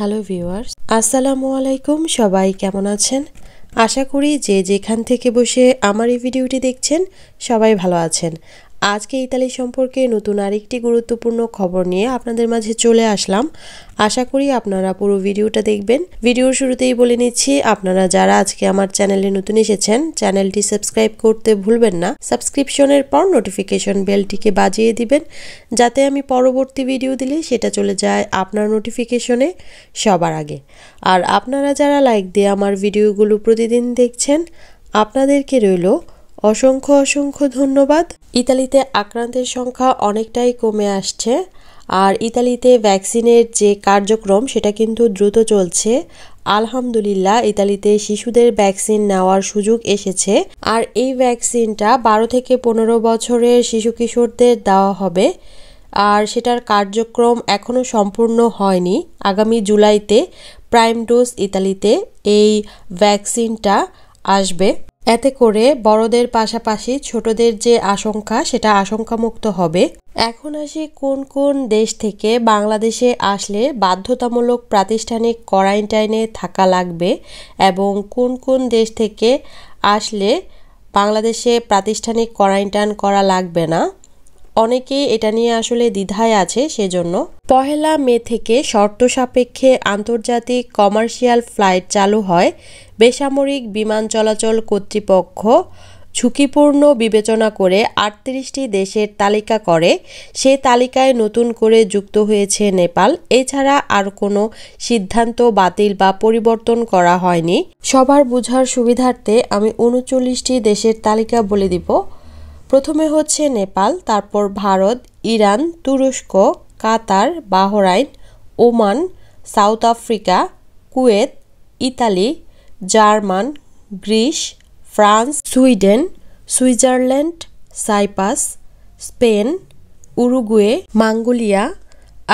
hello viewers আসসালামু আলাইকুম সবাই কেমন আছেন আশা করি যে যেখান থেকে বসে আমার এই ভিডিওটি দেখছেন সবাই ভালো আছেন আজকে ইতালি সম্পর্কে নতুন আরেকটি গুরুত্বপূর্ণ খবর নিয়ে আপনাদের মাঝে চলে আসলাম আশা করি আপনারা পুরো ভিডিওটা দেখবেন ভিডিওর শুরুতেই বলে নিচ্ছি আপনারা যারা আজকে আমার চ্যানেলে নতুন এসেছেন চ্যানেলটি সাবস্ক্রাইব করতে ভুলবেন না সাবস্ক্রিপশনের পর নোটিফিকেশন বেলটিকে বাজিয়ে দিবেন যাতে আমি পরবর্তী ভিডিও দিলে সেটা চলে যায় আপনার নোটিফিকেশনে সবার আগে আর আপনারা যারা লাইক দিয়ে আমার ভিডিওগুলো প্রতিদিন দেখছেন আপনাদেরকে রইল অসংখ্য অসংখ্য ধন্যবাদ ইতালিতে আক্রান্তের সংখ্যা অনেকটাই কমে আসছে আর ইতালিতে ভ্যাকসিনের যে কার্যক্রম সেটা কিন্তু দ্রুত চলছে আলহামদুলিল্লাহ ইতালিতে শিশুদের ভ্যাকসিন নেওয়ার সুযোগ এসেছে আর এই ভ্যাকসিনটা বারো থেকে পনেরো বছরের শিশু কিশোরদের দেওয়া হবে আর সেটার কার্যক্রম এখনও সম্পূর্ণ হয়নি আগামী জুলাইতে প্রাইম ডোজ ইতালিতে এই ভ্যাকসিনটা আসবে এতে করে বড়দের পাশাপাশি ছোটদের যে আশঙ্কা সেটা আশঙ্কামুক্ত হবে এখন আসি কোন কোন দেশ থেকে বাংলাদেশে আসলে বাধ্যতামূলক প্রাতিষ্ঠানিক কোয়ারেন্টাইনে থাকা লাগবে এবং কোন কোন দেশ থেকে আসলে বাংলাদেশে প্রাতিষ্ঠানিক কোয়ারেন্টাইন করা লাগবে না অনেকেই এটা নিয়ে আসলে দ্বিধায় আছে সেজন্য পহেলা মে থেকে শর্ত সাপেক্ষে আন্তর্জাতিক কমার্শিয়াল ফ্লাইট চালু হয় বেসামরিক বিমান চলাচল কর্তৃপক্ষ ঝুঁকিপূর্ণ বিবেচনা করে আটত্রিশটি দেশের তালিকা করে সে তালিকায় নতুন করে যুক্ত হয়েছে নেপাল এছাড়া আর কোনো সিদ্ধান্ত বাতিল বা পরিবর্তন করা হয়নি সবার বোঝার সুবিধার্থে আমি উনচল্লিশটি দেশের তালিকা বলে দিব প্রথমে হচ্ছে নেপাল তারপর ভারত ইরান তুরস্ক Qatar Bahrain Oman south Africa Kuwait Italy German Greece France Sweden Switzerland Cyprus Spain Uruguay Mongolia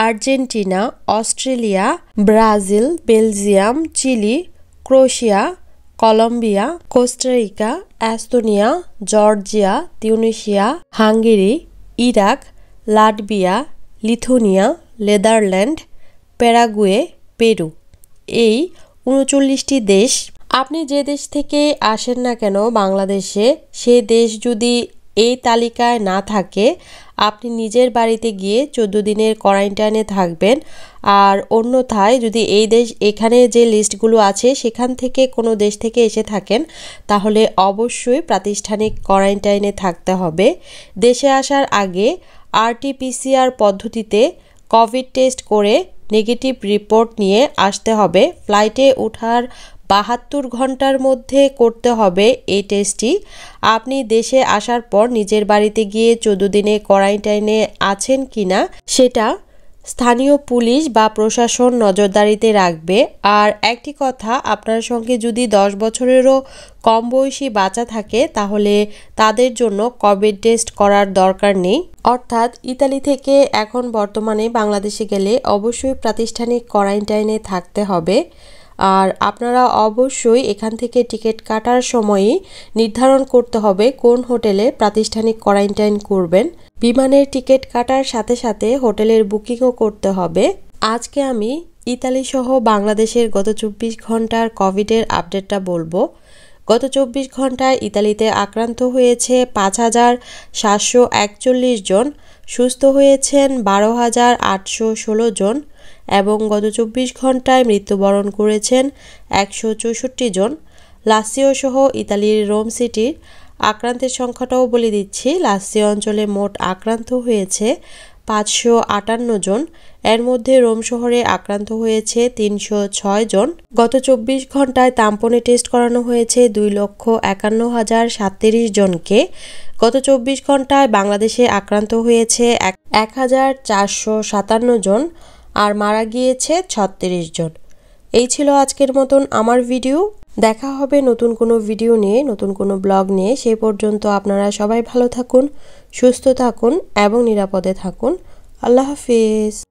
Argentina Australia Brazil Belgium Chile Croatia Colombia Costa Rica Estonia Georgia Tunisia Hungary Iraq Latvia Lithuania Netherland Paraguay Peru এই উনচল্লিশটি দেশ আপনি যে দেশ থেকে আসেন না কেন বাংলাদেশে সে দেশ যদি এই তালিকায় না থাকে আপনি নিজের বাড়িতে গিয়ে চোদ্দ দিনের কোয়ারেন্টাইনে থাকবেন আর অন্যথায় যদি এই দেশ এখানে যে লিস্টগুলো আছে সেখান থেকে কোনো দেশ থেকে এসে থাকেন তাহলে অবশ্যই প্রাতিষ্ঠানিক কোয়ারেন্টাইনে থাকতে হবে দেশে আসার আগে আরটিপিসিআর পদ্ধতিতে কোভিড টেস্ট করে নেগেটিভ রিপোর্ট নিয়ে আসতে হবে ফ্লাইটে ওঠার বাহাত্তর ঘন্টার মধ্যে করতে হবে এই টেস্টটি আপনি দেশে আসার পর নিজের বাড়িতে গিয়ে চোদ্দ দিনে কোয়ারেন্টাইনে আছেন কি না সেটা স্থানীয় পুলিশ বা প্রশাসন নজরদারিতে রাখবে আর একটি কথা আপনার সঙ্গে যদি দশ বছরেরও কম বয়সী বাচ্চা থাকে তাহলে তাদের জন্য কোভিড টেস্ট করার দরকার নেই অর্থাৎ ইতালি থেকে এখন বর্তমানে বাংলাদেশে গেলে অবশ্যই প্রাতিষ্ঠানিক কোয়ারেন্টাইনে থাকতে হবে আর আপনারা অবশ্যই এখান থেকে টিকিট কাটার সময়ই নির্ধারণ করতে হবে কোন হোটেলে প্রাতিষ্ঠানিক কোয়ারেন্টাইন করবেন বিমানের টিকিট কাটার সাথে সাথে হোটেলের বুকিংও করতে হবে আজকে আমি ইতালি সহ বাংলাদেশের গত চব্বিশ ঘন্টার কোভিডের আপডেটটা বলবো গত চব্বিশ ঘন্টায় ইতালিতে আক্রান্ত হয়েছে পাঁচ হাজার সাতশো একচল্লিশ জন সুস্থ হয়েছেন বারো হাজার আটশো ষোলো জন এবং গত চব্বিশ ঘন্টায় মৃত্যুবরণ করেছেন একশো চৌষট্টি জন লাসিও সহ ইতালির রোম সিটির আক্রান্তের সংখ্যাটাও বলে দিচ্ছি লাসিও অঞ্চলে মোট আক্রান্ত হয়েছে পাঁচশো আটান্ন জন এর মধ্যে রোম শহরে আক্রান্ত হয়েছে তিনশো ছয় জন গত চব্বিশ ঘন্টায় তাম্পনে টেস্ট করানো হয়েছে দুই লক্ষ একান্ন হাজার সাতত্রিশ জনকে গত চব্বিশ ঘন্টায় বাংলাদেশে আক্রান্ত হয়েছে এক হাজার চারশো সাতান্ন জন আর মারা গিয়েছে ছত্রিশ জন এই ছিল আজকের মতন আমার ভিডিও দেখা হবে নতুন কোনো ভিডিও নিয়ে নতুন কোনো ব্লগ নিয়ে সেই পর্যন্ত আপনারা সবাই ভালো থাকুন সুস্থ থাকুন এবং নিরাপদে থাকুন আল্লাহ হাফিজ